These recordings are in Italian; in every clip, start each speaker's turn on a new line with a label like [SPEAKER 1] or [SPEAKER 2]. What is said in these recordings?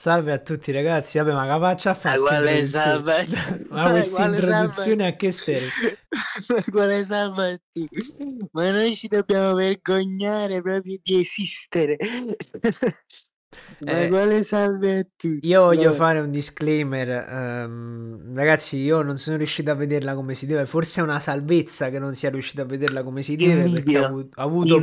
[SPEAKER 1] Salve a tutti ragazzi, vabbè ma la faccia a fare eh, quale salve? ma questa introduzione a che serve?
[SPEAKER 2] ma quale salve Ma noi ci dobbiamo vergognare proprio di esistere
[SPEAKER 1] ma eh, quale salve a tutti Io voglio fare un disclaimer um, Ragazzi io non sono riuscito a vederla come si deve Forse è una salvezza che non sia riuscito a vederla come si deve Invidio. Perché ho avuto, ho avuto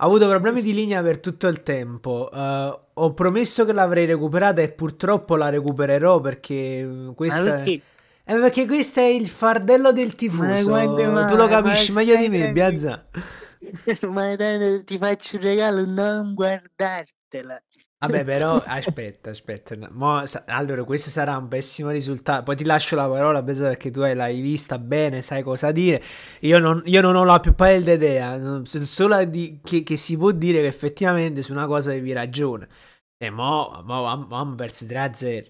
[SPEAKER 1] ho avuto problemi di linea per tutto il tempo. Uh, ho promesso che l'avrei recuperata e purtroppo la recupererò perché mm, questa è... è eh, perché questo è il fardello del tifoso. Ma guarda, ma, tu lo capisci meglio di me, Biazza.
[SPEAKER 2] ma ti faccio un regalo, non guardartela.
[SPEAKER 1] Vabbè, però aspetta, aspetta. Mo, allora, questo sarà un pessimo risultato. Poi ti lascio la parola, perché tu l'hai vista bene, sai cosa dire. Io non, io non ho la più pelle d'idea, solo di, che, che, si può dire che effettivamente su una cosa avevi ragione. E mo, mo, mo, mo perso 3 0.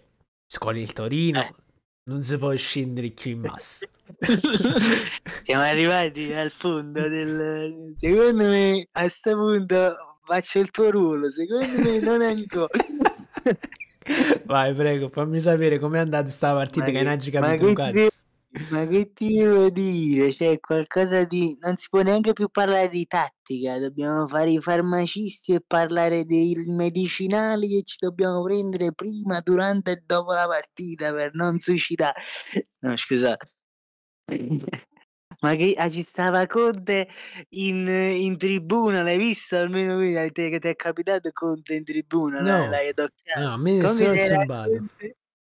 [SPEAKER 1] Scoli il Torino, eh. non si può scendere più in massa.
[SPEAKER 2] Siamo arrivati al fondo del... Secondo me, a questo punto faccio il tuo ruolo, secondo me non è il gol.
[SPEAKER 1] Vai, prego, fammi sapere com'è andata sta partita ma che Naggi capito un
[SPEAKER 2] Ma che ti devo dire? Cioè, qualcosa di. Non si può neanche più parlare di tattica. Dobbiamo fare i farmacisti e parlare dei medicinali che ci dobbiamo prendere prima, durante e dopo la partita per non suicidare. No, scusa. Ma che ah, ci stava Conte in, in tribuna, l'hai visto? Almeno qui, te, che ti è capitato Conte in tribuna, no, l'hai,
[SPEAKER 1] toccato. No, a me nessuno è simpatico.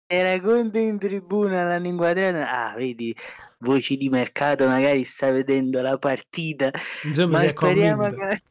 [SPEAKER 2] Era Conte in tribuna la lingua italiana. Ah, vedi, voci di mercato, magari sta vedendo la partita. Insomma, ma speriamo che...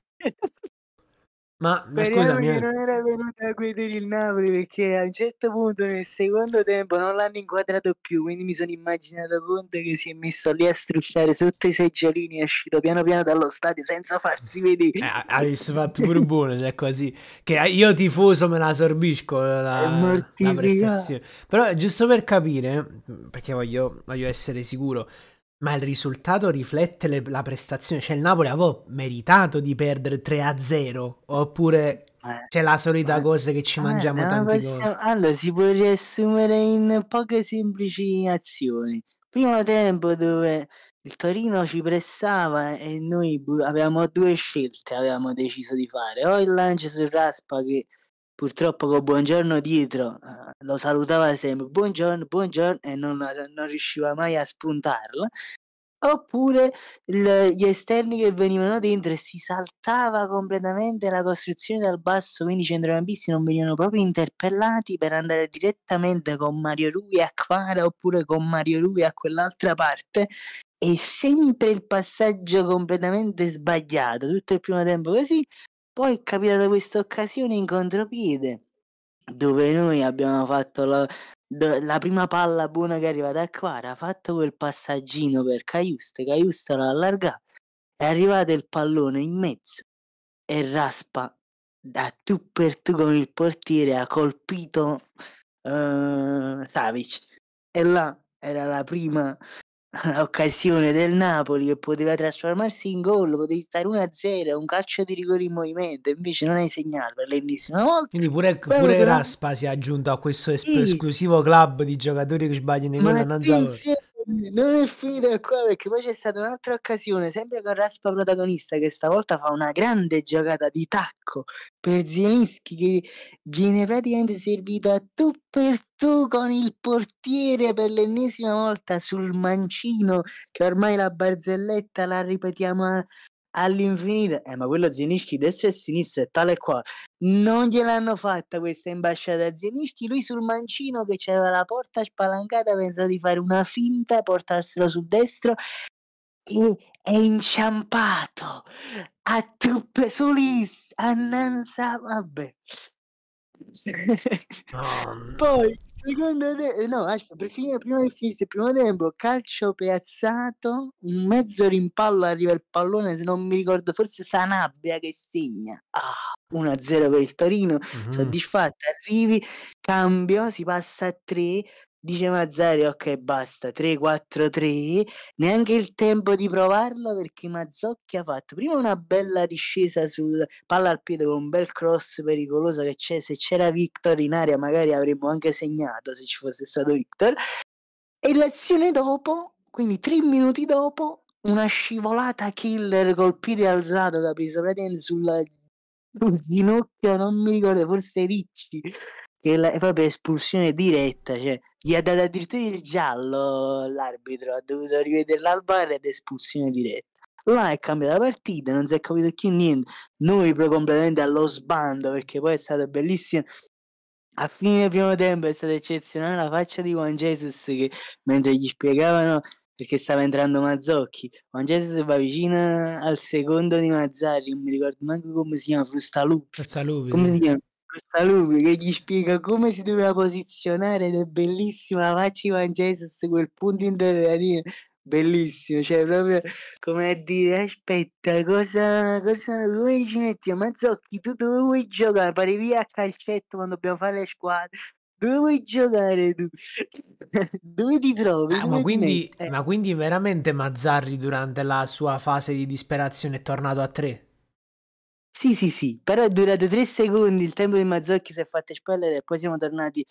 [SPEAKER 1] Ma, scusami, che eh. non
[SPEAKER 2] era venuto a guidare il Napoli perché a un certo punto nel secondo tempo non l'hanno inquadrato più, quindi mi sono immaginato Conte che si è messo lì a strusciare sotto i seggiolini e è uscito piano piano dallo stadio
[SPEAKER 1] senza farsi vedere. Eh, avessi fatto pure buono, se cioè, è così, che io tifoso me la sorbisco eh, la, la prestazione. Però giusto per capire, perché voglio, voglio essere sicuro, ma il risultato riflette le, la prestazione. Cioè, il Napoli aveva meritato di perdere 3-0, oppure eh, c'è la solita eh, cosa che ci eh, mangiamo eh, tanti possiamo...
[SPEAKER 2] Allora, si può riassumere in poche semplici azioni. Primo tempo dove il Torino ci pressava e noi avevamo due scelte, avevamo deciso di fare. O il lancio sul Raspa che purtroppo con buongiorno dietro eh, lo salutava sempre buongiorno, buongiorno e non, non riusciva mai a spuntarlo oppure il, gli esterni che venivano dentro e si saltava completamente la costruzione dal basso, quindi i centrocampisti non venivano proprio interpellati per andare direttamente con Mario Rui a Quara oppure con Mario Rui a quell'altra parte e sempre il passaggio completamente sbagliato, tutto il primo tempo così, poi è capitata questa occasione in contropiede, dove noi abbiamo fatto la, la prima palla buona che è arrivata a Quara, ha fatto quel passaggino per Caiuste, Caiuste l'ha allargato, è arrivato il pallone in mezzo e Raspa da tu per tu con il portiere ha colpito uh, Savic e là era la prima l'occasione del Napoli che poteva trasformarsi in gol, poteva stare 1-0, un calcio di rigore in movimento, invece non hai segnato per l'ennesima
[SPEAKER 1] volta. Quindi pure,
[SPEAKER 2] ecco, pure Raspa
[SPEAKER 1] si è aggiunto a questo sì. esclusivo club di giocatori che sbagliano i gol. Non so
[SPEAKER 2] non è finita ancora perché poi c'è stata un'altra occasione, sempre con Raspa protagonista, che stavolta fa una grande giocata di tacco per Zielinski che viene praticamente servito a tu per tu con il portiere per l'ennesima volta sul mancino, che ormai la barzelletta la ripetiamo a, all'infinito. Eh, ma quello Zienischi destra e sinistra è tale e qua. Non gliel'hanno fatta questa ambasciata a Zienischi. Lui sul mancino che c'era la porta spalancata pensa di fare una finta, e portarselo sul destro. E è inciampato a truppe soliste. Annanza, vabbè no. Poi, secondo te, eh, no, aspetta, per finire prima del finisce, primo tempo, calcio piazzato, un mezzo rimpallo arriva il pallone, se non mi ricordo, forse Sanabria che segna. Ah, 1-0 per il Torino, mm-hmm. soddisfatto, arrivi, cambio, si passa a 3, dice Mazzari ok basta 3-4-3 neanche il tempo di provarlo perché Mazzocchi ha fatto prima una bella discesa sul palla al piede con un bel cross pericoloso che c'è se c'era Victor in aria magari avremmo anche segnato se ci fosse stato Victor e l'azione dopo quindi tre minuti dopo una scivolata killer col piede alzato che ha preso praticamente sulla ginocchio non mi ricordo forse Ricci che la, è proprio espulsione diretta, cioè gli ha dato addirittura il giallo l'arbitro, ha dovuto rivedere l'albar ed espulsione diretta. Là è cambiata la partita, non si è capito chi niente. Noi proprio completamente allo sbando perché poi è stato bellissimo. A fine primo tempo è stata eccezionale la faccia di Juan Jesus che mentre gli spiegavano perché stava entrando Mazzocchi. Juan Jesus va vicino al secondo di Mazzari, non mi ricordo neanche come si chiama, Frustalupi.
[SPEAKER 1] Frustalupi. Come si chiama?
[SPEAKER 2] questa lupe che gli spiega come si doveva posizionare ed è bellissimo bellissima Facci Van Jesus quel punto interrogativo bellissimo cioè proprio come a dire aspetta cosa, cosa come ci mettiamo Mazzocchi tu dove vuoi giocare via a calcetto quando dobbiamo fare le squadre dove vuoi giocare tu? dove ti trovi? Eh, ma, ti quindi,
[SPEAKER 1] eh. ma quindi veramente Mazzarri durante la sua fase di disperazione è tornato a tre?
[SPEAKER 2] Sì, sì, sì, però è durato tre secondi il tempo di Mazzocchi si è fatto espellere e poi siamo tornati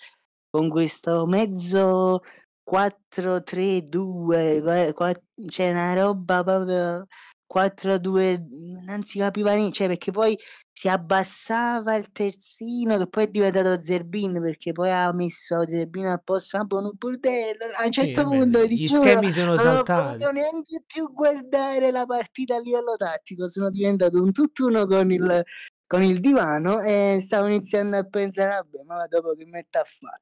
[SPEAKER 2] con questo mezzo 4, 3, 2, 4, cioè una roba proprio 4, 2, non si capiva niente, cioè perché poi si abbassava il terzino che poi è diventato Zerbin perché poi ha messo Zerbin al posto ah, buon bordello a un certo sì, punto gli giuro, schemi sono ah, saltati non neanche più guardare la partita a livello tattico sono diventato un tutt'uno con il, con il divano e stavo iniziando a pensare vabbè ma dopo che metto a fare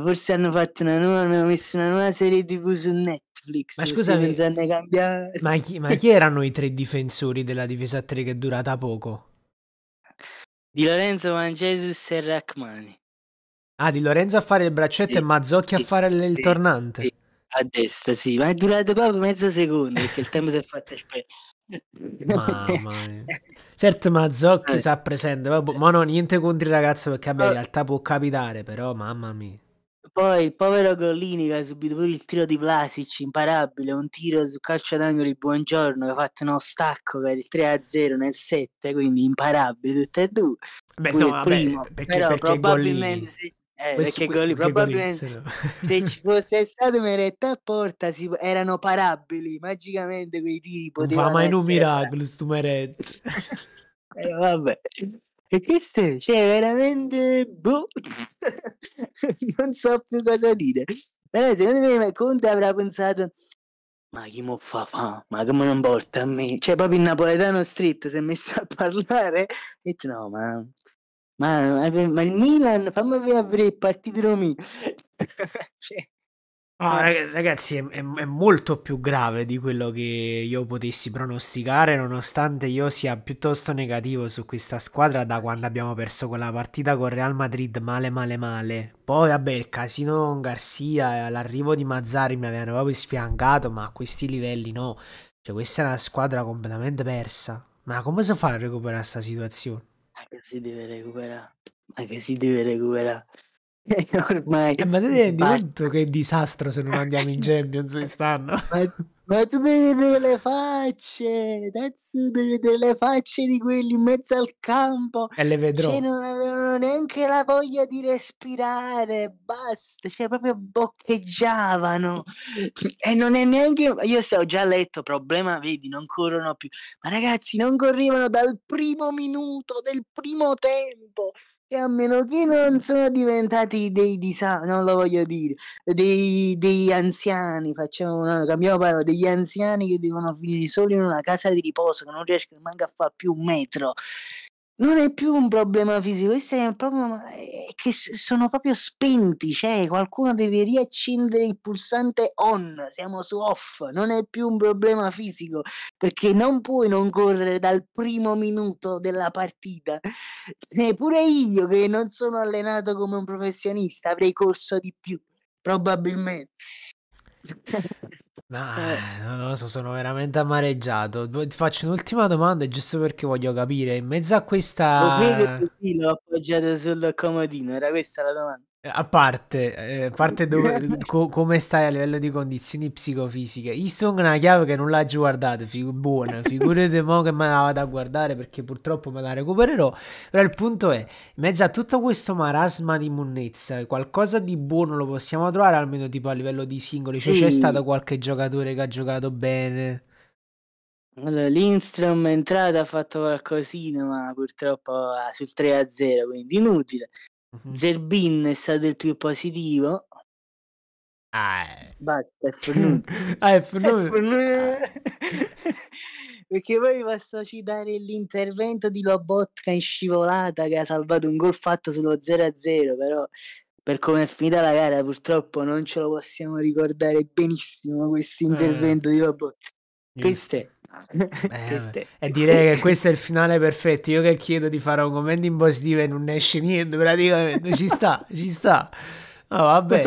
[SPEAKER 2] Forse hanno fatto una nuova, hanno messo una nuova serie TV su Netflix. Ma scusami,
[SPEAKER 1] ma chi, ma chi erano i tre difensori della difesa 3 che è durata poco?
[SPEAKER 2] Di Lorenzo Mangesus e Rachmani.
[SPEAKER 1] Ah, di Lorenzo a fare il braccetto sì, e Mazzocchi sì, a fare il sì, tornante. A destra, sì, ma è durato proprio mezzo secondo perché il tempo si è fatto spesso. Mamma mia. Certo Mazzocchi eh. sa presente, ma non niente contro il ragazzo perché vabbè, in ah. realtà può capitare, però mamma mia.
[SPEAKER 2] Poi il povero Gollini che ha subito pure il tiro di Vlasic, imparabile, un tiro su calcio d'angolo di buongiorno che ha fatto uno stacco per il 3-0 nel 7, quindi imparabile tutte e due. Beh, no, vabbè, primo, perché, però perché probabilmente Gollini. Eh, perché quelli probabilmente se, ci fosse stato un'eretta a porta si, erano parabili magicamente quei tiri potevano non mai un
[SPEAKER 1] miracolo stu Meret eh, vabbè e questo, cioè, veramente,
[SPEAKER 2] boh, non so più cosa dire. Però secondo me Conte avrà pensato, ma chi mo fa fa? Ma come non porta a me? Cioè, proprio il napoletano stretto si è messo a parlare e detto, no, ma ma, ma, il Milan fammi vedere il partito Romi cioè,
[SPEAKER 1] Ah, ragazzi, è, è, molto più grave di quello che io potessi pronosticare, nonostante io sia piuttosto negativo su questa squadra da quando abbiamo perso quella partita con Real Madrid male male male. Poi, vabbè, il casino con Garcia e l'arrivo di Mazzari mi avevano proprio sfiancato, ma a questi livelli no. Cioè, questa è una squadra completamente persa. Ma come si fa a recuperare questa situazione?
[SPEAKER 2] Ma che si deve recuperare? Ma che si deve
[SPEAKER 1] recuperare? ormai. Eh, ma te rendi conto che disastro se non andiamo in Champions quest'anno? ma,
[SPEAKER 2] ma, tu devi vedere le facce, Tazzo, devi vedere le facce di quelli in mezzo al campo. E
[SPEAKER 1] le vedrò. Che non
[SPEAKER 2] avevano neanche la voglia di respirare, basta, cioè proprio boccheggiavano. E non è neanche... Io se ho già letto, problema, vedi, non corrono più. Ma ragazzi, non corrivano dal primo minuto, del primo tempo e a meno che non sono diventati dei disabili, non lo voglio dire, dei, dei anziani, facciamo una, cambiamo parola, degli anziani che devono finire solo in una casa di riposo, che non riescono neanche a fare più un metro non è più un problema fisico, è un problema che sono proprio spenti, cioè qualcuno deve riaccendere il pulsante on, siamo su off, non è più un problema fisico, perché non puoi non correre dal primo minuto della partita. Neppure io che non sono allenato come un professionista avrei corso di più, probabilmente.
[SPEAKER 1] Eh. Eh, no, eh. non lo so, sono veramente amareggiato. Boh, ti faccio un'ultima domanda, giusto perché voglio capire. In mezzo a questa... vedi
[SPEAKER 2] il appoggiato sul comodino? Era questa la domanda.
[SPEAKER 1] Eh, a parte, eh, parte dove, co- come stai a livello di condizioni psicofisiche, Easton è una chiave che non l'ha già guardata, figu- buona, figurate mo che me la vado a guardare perché purtroppo me la recupererò, però il punto è, in mezzo a tutto questo marasma di munnezza, qualcosa di buono lo possiamo trovare almeno tipo a livello di singoli, cioè mm. c'è stato qualche giocatore che ha giocato bene? Allora, Lindstrom è
[SPEAKER 2] entrata, ha fatto qualcosina, ma purtroppo ah, sul 3-0, quindi inutile. Uh-huh. Zerbin è stato il più positivo. Ah, eh. Basta, è
[SPEAKER 1] fornuto.
[SPEAKER 2] ah, è fornuto. È fornuto. Ah. Perché poi vi posso citare l'intervento di Lobotka in scivolata che ha salvato un gol fatto sullo 0-0, però per come è finita la gara purtroppo non ce lo possiamo ricordare benissimo questo eh. intervento eh. di Lobotka. Queste
[SPEAKER 1] eh, e direi che questo è il finale perfetto. Io che chiedo di fare un commento in positivo e non esce niente, praticamente ci sta, ci sta. Ah, no, vabbè.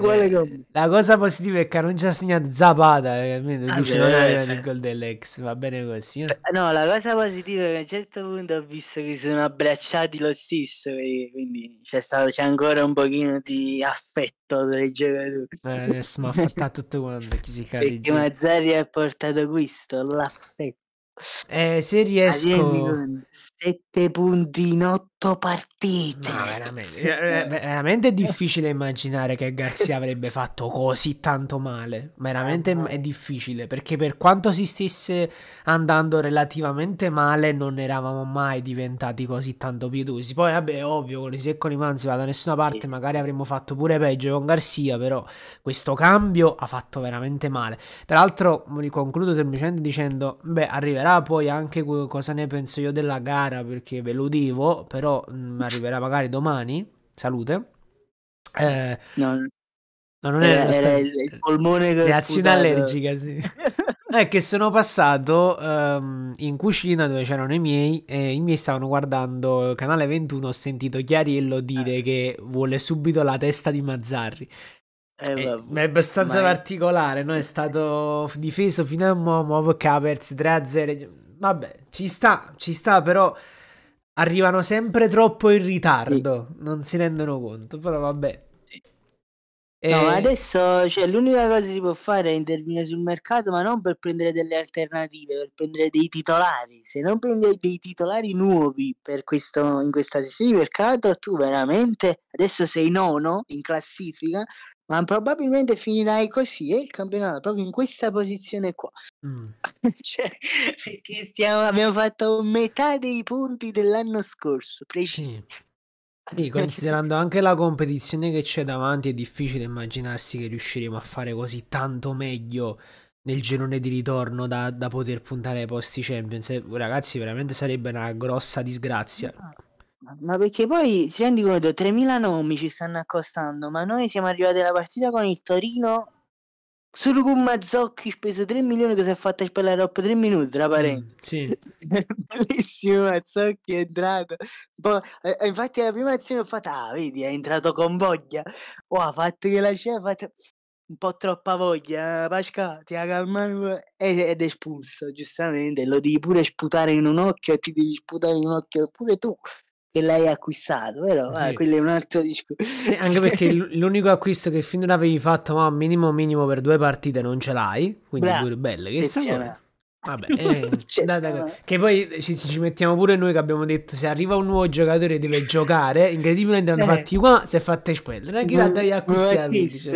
[SPEAKER 1] La cosa positiva è che non ci ha segnato Zapata, eh, almeno ah, non era eh, il cioè. gol dell'ex, va bene così. Eh. eh? No, la cosa positiva
[SPEAKER 2] è che a un certo punto ho visto che si sono abbracciati lo stesso, quindi c'è, stato, c'è ancora un pochino di affetto tra i giocatori.
[SPEAKER 1] Eh, adesso mi ha affattato tutto quanto, chi si cade? Perché
[SPEAKER 2] Mazzari ha portato questo, l'affetto. Eh, se ah, riesco...
[SPEAKER 1] 7 punti in 8 otto partite. No, eh, veramente, eh, eh, veramente, è difficile immaginare che Garzia avrebbe fatto così tanto male. Veramente ah, è difficile perché per quanto si stesse andando relativamente male non eravamo mai diventati così tanto pietosi. Poi vabbè, ovvio, con i secoli manzi va da nessuna parte, magari avremmo fatto pure peggio con Garzia, però questo cambio ha fatto veramente male. Peraltro mi concludo semplicemente dicendo, beh, arriverà poi anche cosa ne penso io della gara perché ve lo dico, però video mm, mh, arriverà magari domani. Salute. Eh, no, no, non era, è nostra... era il, il polmone reazione sputato. allergica, sì. è eh, che sono passato um, in cucina dove c'erano i miei e i miei stavano guardando Canale 21, ho sentito Chiariello dire eh. che vuole subito la testa di Mazzarri. Eh, eh è abbastanza mai. particolare, no? È stato difeso fino a Momo, Cavers 3-0. Vabbè, ci sta, ci sta, però arrivano sempre troppo in ritardo, sì. non si rendono conto, però vabbè. E... No,
[SPEAKER 2] adesso cioè, l'unica cosa che si può fare è intervenire sul mercato, ma non per prendere delle alternative, per prendere dei titolari. Se non prendi dei titolari nuovi questo, in questa sessione di mercato, tu veramente adesso sei nono in classifica, ma probabilmente finirai così e il campionato proprio in questa posizione qua. Mm. cioè, perché stiamo, abbiamo fatto metà dei punti dell'anno scorso, precisi. Sì.
[SPEAKER 1] Sì, considerando anche la competizione che c'è davanti, è difficile immaginarsi che riusciremo a fare così tanto meglio nel girone di ritorno da, da poter puntare ai posti Champions. Eh, ragazzi, veramente sarebbe una grossa disgrazia.
[SPEAKER 2] Ma perché poi si rendi conto, 3.000 nomi ci stanno accostando, ma noi siamo arrivati alla partita con il Torino solo con Mazzocchi speso 3 milioni che si è fatta spellare dopo 3 minuti tra mm, parenti sì. bellissimo Mazzocchi è entrato Bo- eh, infatti la prima azione ho fatto ah vedi è entrato con voglia oh, ha fatto che la c'è ha fatto un po' troppa voglia eh, Pasca ti ha calmato ed è espulso giustamente lo devi pure sputare in un occhio e ti devi sputare in un occhio pure tu che lei ha acquistato, vero? Ah, sì. Ah, quello è un altro discorso.
[SPEAKER 1] Eh, anche perché l'unico acquisto che finora avevi fatto, ma minimo minimo per due partite non ce l'hai, quindi Bra- pure belle. Che sai? Vabbè, eh, data, che poi ci, ci, mettiamo pure noi che abbiamo detto se arriva un nuovo giocatore deve giocare incredibilmente hanno eh. fatti qua si è fatta espellere eh, chi la dai a così cioè, questo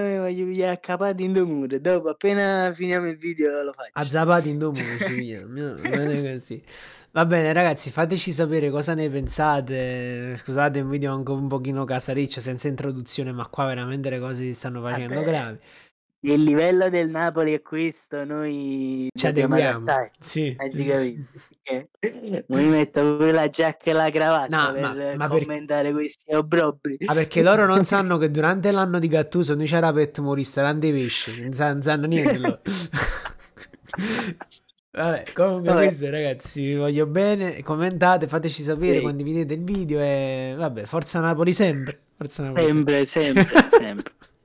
[SPEAKER 2] mi voglio pigliare a capati in due muri dopo appena finiamo il video lo faccio
[SPEAKER 1] a zapati in due muri va bene ragazzi fateci sapere cosa ne pensate scusate un video anche un pochino casariccio, senza introduzione ma qua veramente le cose si stanno facendo Vabbè. gravi il
[SPEAKER 2] livello del Napoli è questo, noi ci adeguiamo.
[SPEAKER 1] Sì, sì.
[SPEAKER 2] Mi metto pure la giacca e la cravatta no, per ma, ma commentare per... questi
[SPEAKER 1] obrobri. Ah, perché loro non sanno che durante l'anno di Gattuso noi c'era Pet Morista, grande pesce, non sanno, sanno niente. Vabbè, comunque vabbè. questo ragazzi, vi voglio bene, commentate, fateci sapere, sì. condividete il video e vabbè, forza Napoli sempre. Forza Napoli sempre, sempre, sempre.
[SPEAKER 2] sempre.